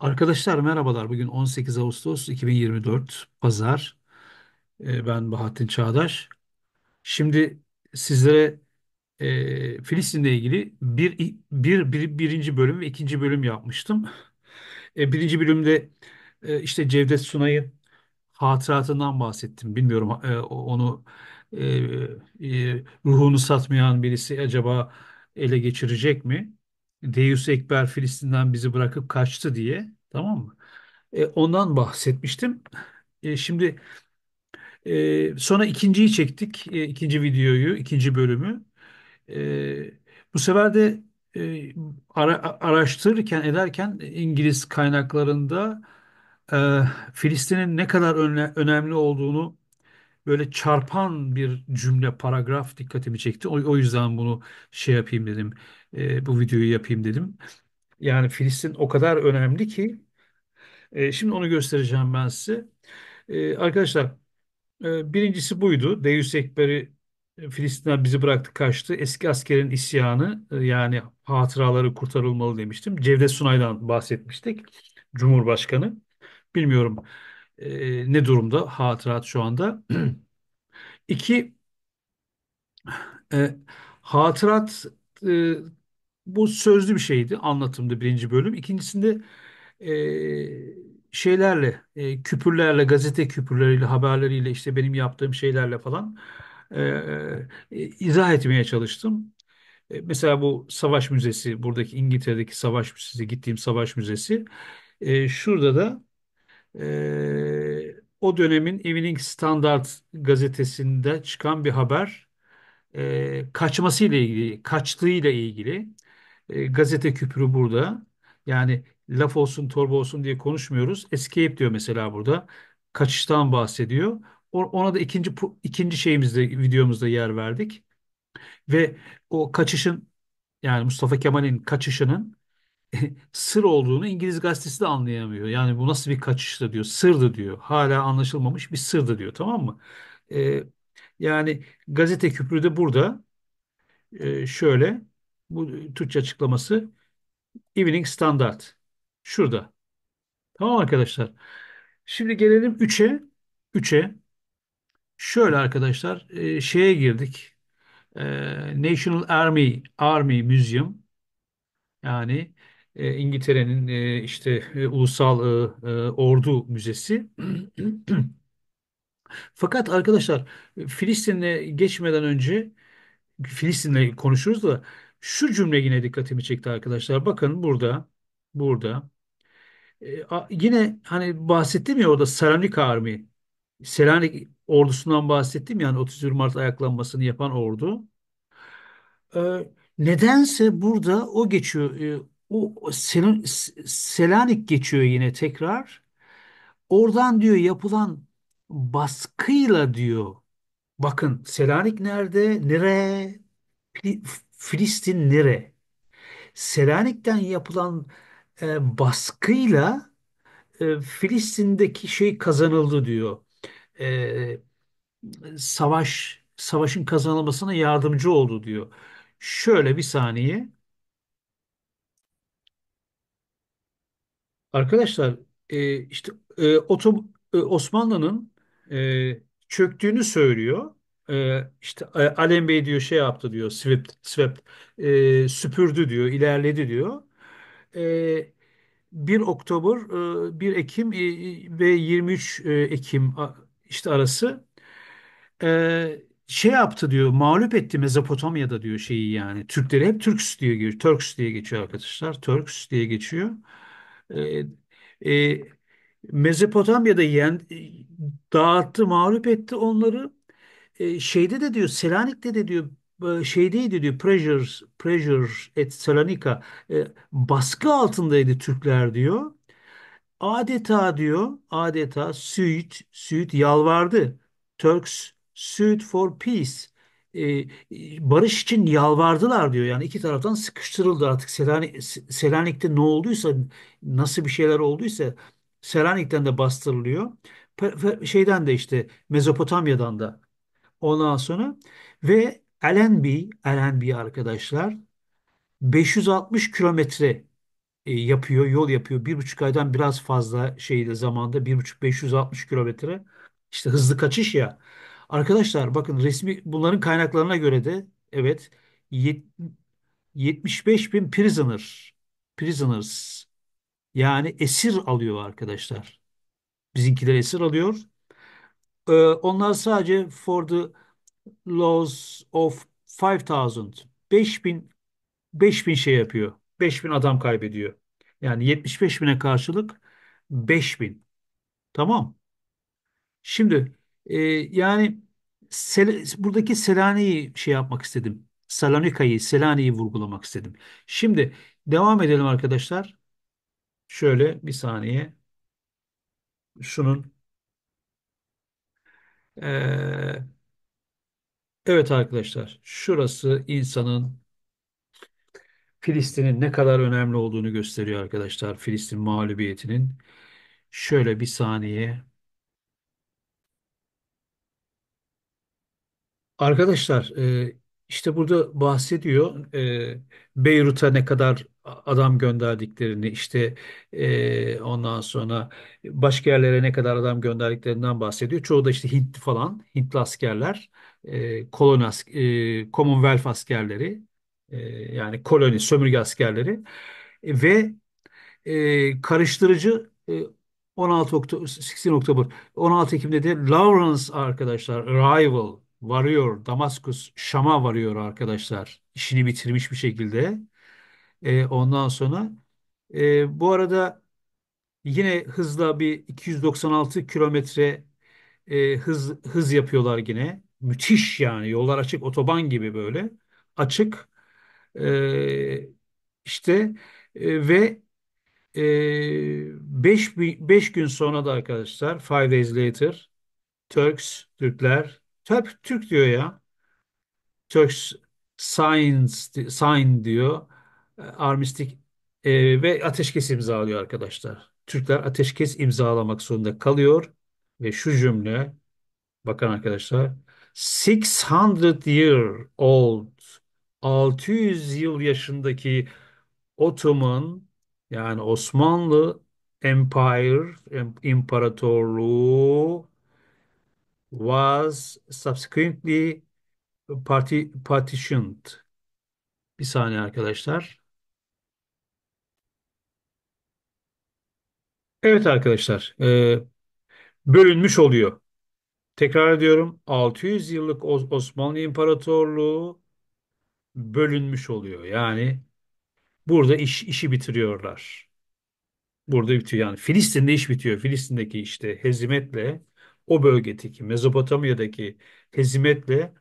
Arkadaşlar merhabalar. Bugün 18 Ağustos 2024 Pazar. Ee, ben Bahattin Çağdaş. Şimdi sizlere e, Filistin'le ilgili bir, bir, bir- birinci bölüm ve ikinci bölüm yapmıştım. E, birinci bölümde e, işte Cevdet Sunay'ın hatıratından bahsettim. Bilmiyorum e, onu e, e, ruhunu satmayan birisi acaba ele geçirecek mi? Deus Ekber Filistin'den bizi bırakıp kaçtı diye tamam mı? E, ondan bahsetmiştim. E, şimdi e, sonra ikinciyi çektik. E, ikinci videoyu, ikinci bölümü. E, bu sefer de e, ara, araştırırken, ederken İngiliz kaynaklarında e, Filistin'in ne kadar öne, önemli olduğunu böyle çarpan bir cümle, paragraf dikkatimi çekti. O, o yüzden bunu şey yapayım dedim. E, bu videoyu yapayım dedim. Yani Filistin o kadar önemli ki e, şimdi onu göstereceğim ben size. E, arkadaşlar e, birincisi buydu. Deus Ekber'i e, Filistin'den bizi bıraktı kaçtı. Eski askerin isyanı e, yani hatıraları kurtarılmalı demiştim. Cevdet Sunay'dan bahsetmiştik. Cumhurbaşkanı. Bilmiyorum e, ne durumda hatırat şu anda? İki, e, hatırat e, bu sözlü bir şeydi anlatımda birinci bölüm. İkincisinde e, şeylerle, e, küpürlerle, gazete küpürleriyle, haberleriyle, işte benim yaptığım şeylerle falan e, e, izah etmeye çalıştım. E, Mesela bu Savaş Müzesi, buradaki İngiltere'deki Savaş Müzesi, gittiğim Savaş Müzesi. E, şurada da ee, o dönemin Evening Standard gazetesinde çıkan bir haber e, ee, ile ilgili, kaçtığı ile ilgili e, gazete küpürü burada. Yani laf olsun torba olsun diye konuşmuyoruz. Escape diyor mesela burada. Kaçıştan bahsediyor. Ona da ikinci ikinci şeyimizde videomuzda yer verdik. Ve o kaçışın yani Mustafa Kemal'in kaçışının sır olduğunu İngiliz gazetesi de anlayamıyor. Yani bu nasıl bir kaçıştı diyor. Sırdı diyor. Hala anlaşılmamış bir sırdı diyor. Tamam mı? E, yani gazete küpürü de burada e, şöyle bu Türkçe açıklaması Evening Standard. Şurada. Tamam arkadaşlar. Şimdi gelelim 3'e. 3'e. Şöyle arkadaşlar e, şeye girdik. E, National Army Army Museum yani e, İngiltere'nin e, işte e, Ulusal e, e, Ordu Müzesi. Fakat arkadaşlar Filistin'e geçmeden önce Filistin'le konuşuruz da şu cümle yine dikkatimi çekti arkadaşlar. Bakın burada burada e, a- yine hani bahsettim ya orada Selanik Army Selanik ordusundan bahsettim yani 31 Mart ayaklanmasını yapan ordu. E, nedense burada o geçiyor. E, o Sel- Selanik geçiyor yine tekrar. Oradan diyor yapılan baskıyla diyor. Bakın Selanik nerede? Nere? Fili- Filistin nere? Selanik'ten yapılan e, baskıyla e, Filistin'deki şey kazanıldı diyor. E, savaş savaşın kazanılmasına yardımcı oldu diyor. Şöyle bir saniye. Arkadaşlar e, işte e, oto- e, Osmanlı'nın e, çöktüğünü söylüyor. E, işte e, Alem Bey diyor şey yaptı diyor, swept, swept, e, süpürdü diyor, ilerledi diyor. E, 1 Oktober, e, 1 Ekim e, ve 23 e, Ekim a- işte arası e, şey yaptı diyor, mağlup etti Mezopotamya'da diyor şeyi yani. Türkleri hep Türks diye geçiyor, Turks diye geçiyor arkadaşlar, Turks diye geçiyor. E, e, Mezopotamya'da yen, e, dağıttı, mağlup etti onları. E, şeyde de diyor, Selanik'te de diyor, e, şeydeydi diyor, pressures, pressures et Selanika. e, baskı altındaydı Türkler diyor. Adeta diyor, adeta Süit, Süit yalvardı. Turks sued for peace e, barış için yalvardılar diyor. Yani iki taraftan sıkıştırıldı artık. Selanik, Selanik'te ne olduysa, nasıl bir şeyler olduysa Selanik'ten de bastırılıyor. Pe, şeyden de işte Mezopotamya'dan da. Ondan sonra ve Allenby, Allenby arkadaşlar 560 kilometre e, yapıyor, yol yapıyor. Bir buçuk aydan biraz fazla şeyde zamanda bir buçuk 560 kilometre. İşte hızlı kaçış ya. Arkadaşlar bakın resmi bunların kaynaklarına göre de evet yet- 75 bin prisoner prisoners yani esir alıyor arkadaşlar. Bizimkiler esir alıyor. Ee, onlar sadece for the laws of 5000 5000 5000 şey yapıyor. 5000 adam kaybediyor. Yani 75 bine karşılık 5000. Tamam. Şimdi ee, yani Sel buradaki Selanik'i şey yapmak istedim. Salonika'yı, Selanik'i vurgulamak istedim. Şimdi devam edelim arkadaşlar. Şöyle bir saniye. Şunun ee, evet arkadaşlar. Şurası insanın Filistin'in ne kadar önemli olduğunu gösteriyor arkadaşlar. Filistin mağlubiyetinin. Şöyle bir saniye. Arkadaşlar e, işte burada bahsediyor e, Beyrut'a ne kadar adam gönderdiklerini işte e, ondan sonra başka yerlere ne kadar adam gönderdiklerinden bahsediyor. Çoğu da işte Hintli falan Hintli askerler e, koloni e, Commonwealth askerleri e, yani koloni sömürge askerleri E, ve e, karıştırıcı e, 16 Oktober, 16 Ekim'de de Lawrence arkadaşlar Arrival varıyor. Damaskus Şam'a varıyor arkadaşlar. İşini bitirmiş bir şekilde. E, ondan sonra e, bu arada yine hızla bir 296 kilometre e, hız hız yapıyorlar yine. Müthiş yani yollar açık otoban gibi böyle açık e, işte e, ve 5 e, gün sonra da arkadaşlar five days later Turks Türkler hep Türk diyor ya. Turkish Science, sign diyor. E, armistik e, ve ateşkes imzalıyor arkadaşlar. Türkler ateşkes imzalamak zorunda kalıyor ve şu cümle bakın arkadaşlar 600 year old 600 yıl yaşındaki Ottoman yani Osmanlı Empire imparatorluğu was subsequently parti partitioned. Bir saniye arkadaşlar. Evet arkadaşlar, e, bölünmüş oluyor. Tekrar ediyorum, 600 yıllık Osmanlı İmparatorluğu bölünmüş oluyor. Yani burada iş, işi bitiriyorlar. Burada bitiyor yani Filistin'de iş bitiyor. Filistin'deki işte hezimetle o bölgedeki Mezopotamya'daki hezimetle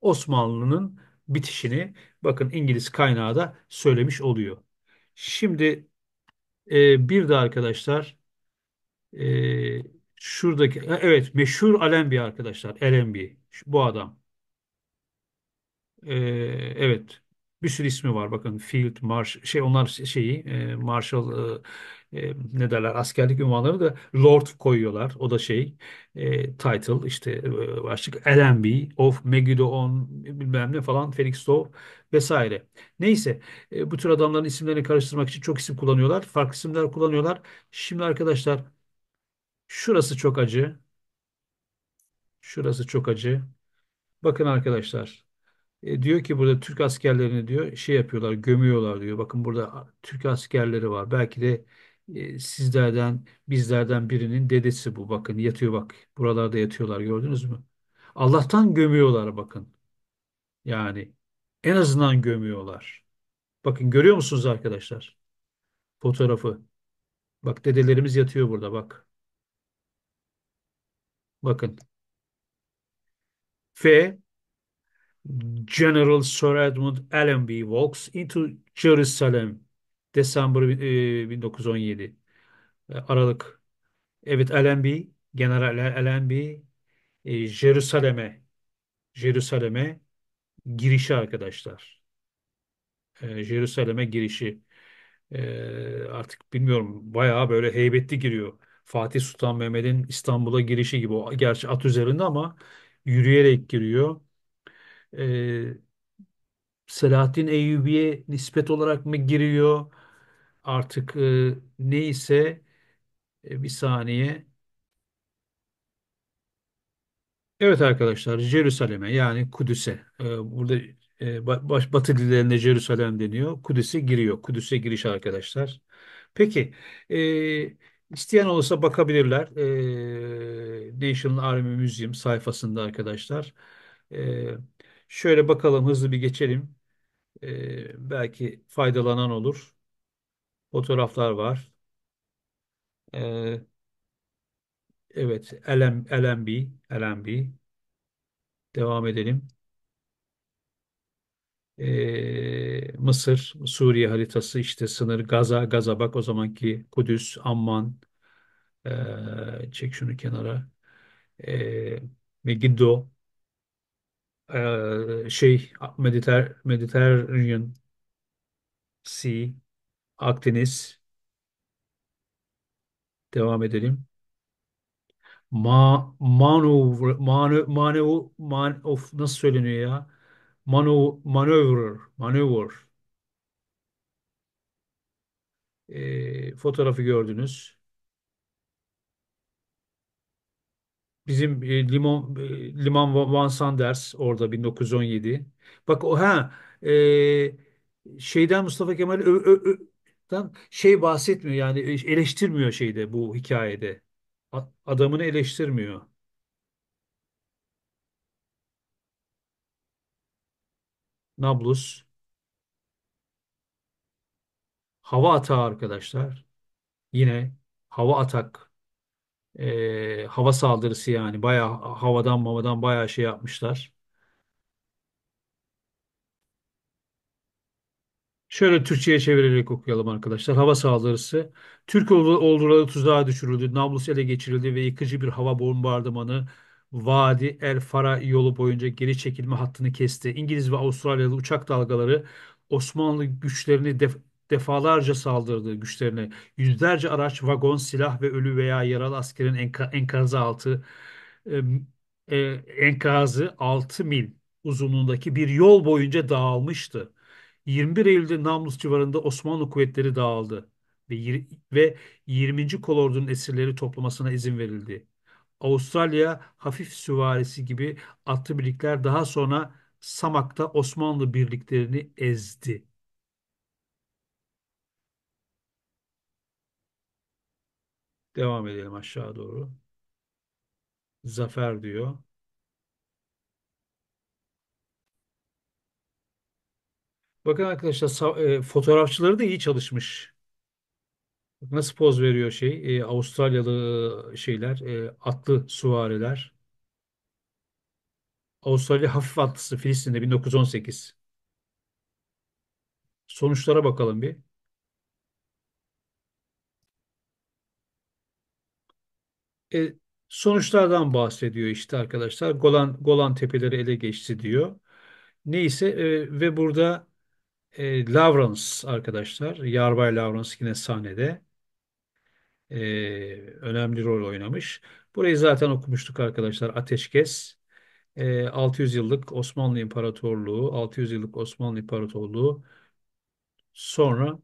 Osmanlı'nın bitişini bakın İngiliz kaynağı da söylemiş oluyor. Şimdi e, bir de arkadaşlar e, şuradaki evet meşhur Alembi arkadaşlar Alembi bu adam. E, evet bir sürü ismi var. Bakın Field, Marsh, şey onlar şeyi e, Marshall e, e ne derler askerlik ünvanları da Lord koyuyorlar. O da şey e, title işte e, başlık LNB of Megiddo bilmem ne falan Felix Dow vesaire. Neyse e, bu tür adamların isimlerini karıştırmak için çok isim kullanıyorlar. Farklı isimler kullanıyorlar. Şimdi arkadaşlar şurası çok acı. Şurası çok acı. Bakın arkadaşlar e, diyor ki burada Türk askerlerini diyor şey yapıyorlar, gömüyorlar diyor. Bakın burada Türk askerleri var. Belki de e, sizlerden, bizlerden birinin dedesi bu. Bakın yatıyor bak. Buralarda yatıyorlar gördünüz mü? Allah'tan gömüyorlar bakın. Yani en azından gömüyorlar. Bakın görüyor musunuz arkadaşlar? Fotoğrafı. Bak dedelerimiz yatıyor burada bak. Bakın. F General Sir Edmund Allenby walks into Jerusalem December e, 1917 e, Aralık. Evet Allenby, General Allenby e, Jerusalem'e Jerusalem'e girişi arkadaşlar. E, Jerusalem'e girişi. artık bilmiyorum bayağı böyle heybetli giriyor. Fatih Sultan Mehmet'in İstanbul'a girişi gibi. gerçi at üzerinde ama yürüyerek giriyor e, Selahattin Eyyubi'ye nispet olarak mı giriyor? Artık e, neyse e, bir saniye. Evet arkadaşlar Jerusalem'e yani Kudüs'e e, burada e, baş, Batı dillerinde Jerusalem deniyor. Kudüs'e giriyor. Kudüs'e giriş arkadaşlar. Peki e, isteyen olursa bakabilirler. E, National Army Museum sayfasında arkadaşlar. E, Şöyle bakalım hızlı bir geçelim. Ee, belki faydalanan olur. Fotoğraflar var. Ee, evet, LMB, LMB. Devam edelim. Ee, Mısır, Suriye haritası, işte sınır, Gaza, Gaza bak o zamanki Kudüs, Amman, ee, çek şunu kenara. Ee, Megiddo, e, şey Mediter Mediterranean Sea, Akdeniz. Devam edelim. Ma maneuver manu maneuver man of nasıl söyleniyor ya? Manu maneuver maneuver. E, fotoğrafı gördünüz. Bizim e, Limon e, Liman Van Sanders orada 1917. Bak o ha e, şeyden Mustafa Kemal şey bahsetmiyor yani e, eleştirmiyor şeyde bu hikayede. A- Adamını eleştirmiyor. Nablus hava atağı arkadaşlar. Yine hava atak e, hava saldırısı yani. Bayağı havadan mavadan bayağı şey yapmışlar. Şöyle Türkçe'ye çevirerek okuyalım arkadaşlar. Hava saldırısı. Türk ordu- orduları tuzağa düşürüldü. Nablus ele geçirildi ve yıkıcı bir hava bombardımanı Vadi El Fara yolu boyunca geri çekilme hattını kesti. İngiliz ve Avustralyalı uçak dalgaları Osmanlı güçlerini def defalarca saldırdı güçlerine. Yüzlerce araç, vagon, silah ve ölü veya yaralı askerin enka, enkazı altı e, enkazı 6 mil uzunluğundaki bir yol boyunca dağılmıştı. 21 Eylül'de Namlus civarında Osmanlı kuvvetleri dağıldı ve, ve 20. kolordunun esirleri toplamasına izin verildi. Avustralya hafif süvarisi gibi atlı birlikler daha sonra Samak'ta Osmanlı birliklerini ezdi. Devam edelim aşağı doğru. Zafer diyor. Bakın arkadaşlar e, fotoğrafçıları da iyi çalışmış. Nasıl poz veriyor şey? E, Avustralyalı e, şeyler, atlı suvariler. Avustralya hafif atlısı Filistin'de 1918. Sonuçlara bakalım bir. E, sonuçlardan bahsediyor işte arkadaşlar. Golan Golan tepeleri ele geçti diyor. Neyse e, ve burada e, Lawrence arkadaşlar, Yarbay Lawrence yine sahnede e, önemli rol oynamış. Burayı zaten okumuştuk arkadaşlar. Ateşkes. 600 e, yıllık Osmanlı İmparatorluğu, 600 yıllık Osmanlı İmparatorluğu sonra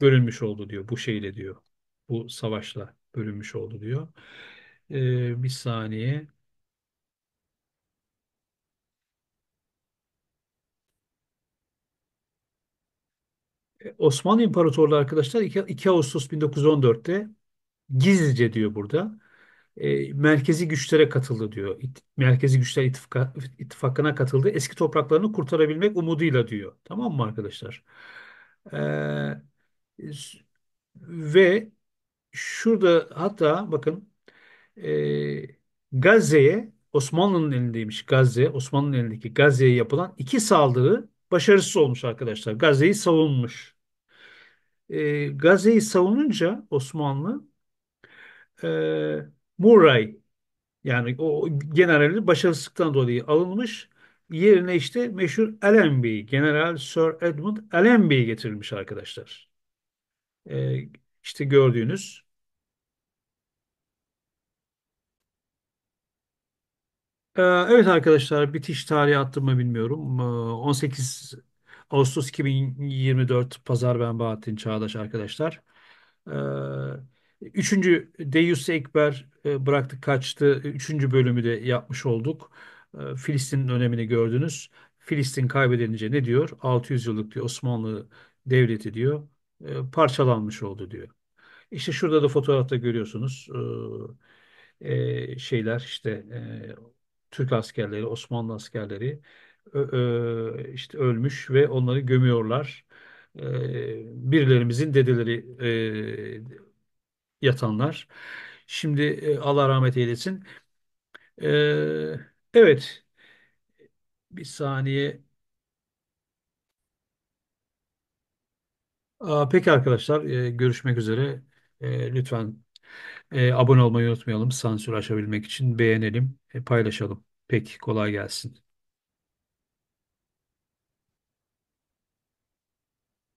bölünmüş oldu diyor bu şeyle diyor. Bu savaşla bölünmüş oldu diyor. Ee, bir saniye. E, Osmanlı İmparatorluğu arkadaşlar 2, Ağustos 1914'te gizlice diyor burada e, merkezi güçlere katıldı diyor. İt- merkezi güçler ittifaka, ittifakına katıldı. Eski topraklarını kurtarabilmek umuduyla diyor. Tamam mı arkadaşlar? Ee, ve şurada hatta bakın e, Gazze'ye Osmanlı'nın elindeymiş Gazze, Osmanlı'nın elindeki Gazze'ye yapılan iki saldırı başarısız olmuş arkadaşlar. Gazze'yi savunmuş. E, Gazze'yi savununca Osmanlı e, Murray yani o generali başarısızlıktan dolayı alınmış. Yerine işte meşhur Allenby, General Sir Edmund Allenby getirilmiş arkadaşlar. E, işte gördüğünüz Ee, evet arkadaşlar bitiş tarihi attım mı bilmiyorum. 18 ee, Ağustos 2024 Pazar ben Bahattin Çağdaş arkadaşlar. Ee, üçüncü Deus Ekber e, bıraktık kaçtı. Üçüncü bölümü de yapmış olduk. Filistin'in önemini gördünüz. Filistin kaybedilince ne diyor? 600 yıllık diyor Osmanlı Devleti diyor. E, parçalanmış oldu diyor. İşte şurada da fotoğrafta görüyorsunuz. E, e, şeyler işte Türk askerleri, Osmanlı askerleri işte ölmüş ve onları gömüyorlar. Ee, birilerimizin dedeleri e, yatanlar. Şimdi e, Allah rahmet eylesin. Ee, evet. Bir saniye. Peki arkadaşlar e, görüşmek üzere. Lütfen e, abone olmayı unutmayalım. Sansür aşabilmek için beğenelim, e, paylaşalım. Peki kolay gelsin.